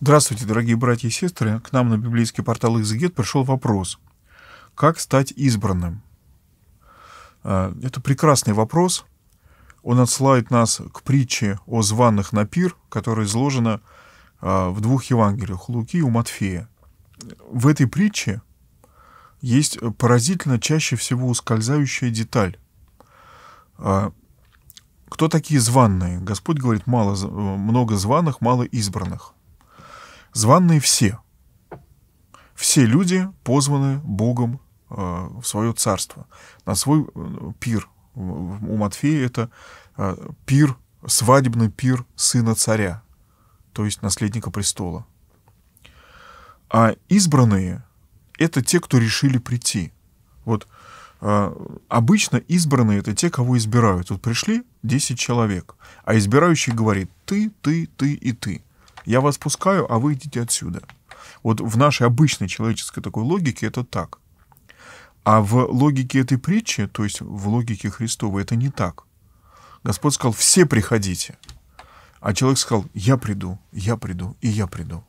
Здравствуйте, дорогие братья и сестры. К нам на библейский портал «Экзегет» пришел вопрос. Как стать избранным? А, это прекрасный вопрос. Он отсылает нас к притче о званных на пир, которая изложена а, в двух Евангелиях, у Луки и у Матфея. В этой притче есть поразительно чаще всего ускользающая деталь. А, кто такие званные? Господь говорит, мало, много званых, мало избранных. Званные все. Все люди позваны Богом э, в свое царство, на свой э, пир. У Матфея это э, пир, свадебный пир сына царя, то есть наследника престола. А избранные — это те, кто решили прийти. Вот обычно избранные — это те, кого избирают. Вот пришли 10 человек, а избирающий говорит «ты, ты, ты и ты». Я вас пускаю, а вы идите отсюда. Вот в нашей обычной человеческой такой логике это так. А в логике этой притчи, то есть в логике Христова, это не так. Господь сказал, все приходите. А человек сказал, я приду, я приду и я приду.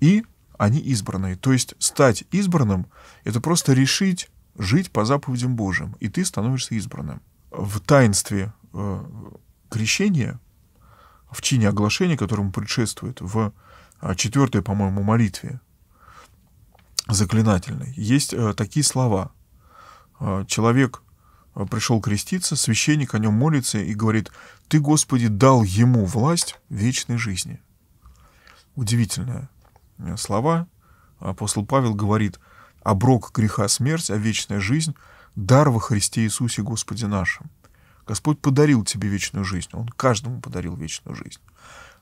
И они избранные. То есть стать избранным — это просто решить жить по заповедям Божьим, и ты становишься избранным. В таинстве э, крещения в чине оглашения, которому предшествует в а, четвертой, по-моему, молитве заклинательной, есть э, такие слова. Э, человек э, пришел креститься, священник о нем молится и говорит, «Ты, Господи, дал ему власть вечной жизни». Удивительные слова. Апостол Павел говорит, «Оброк греха смерть, а вечная жизнь – дар во Христе Иисусе Господе нашим». Господь подарил тебе вечную жизнь, Он каждому подарил вечную жизнь.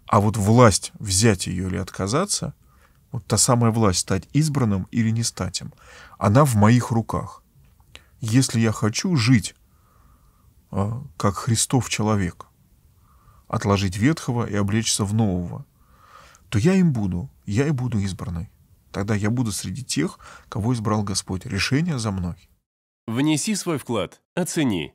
А вот власть взять ее или отказаться, вот та самая власть стать избранным или не стать им, она в моих руках. Если я хочу жить а, как Христов человек, отложить ветхого и облечься в нового, то я им буду, я и буду избранный. Тогда я буду среди тех, кого избрал Господь. Решение за мной. Внеси свой вклад, оцени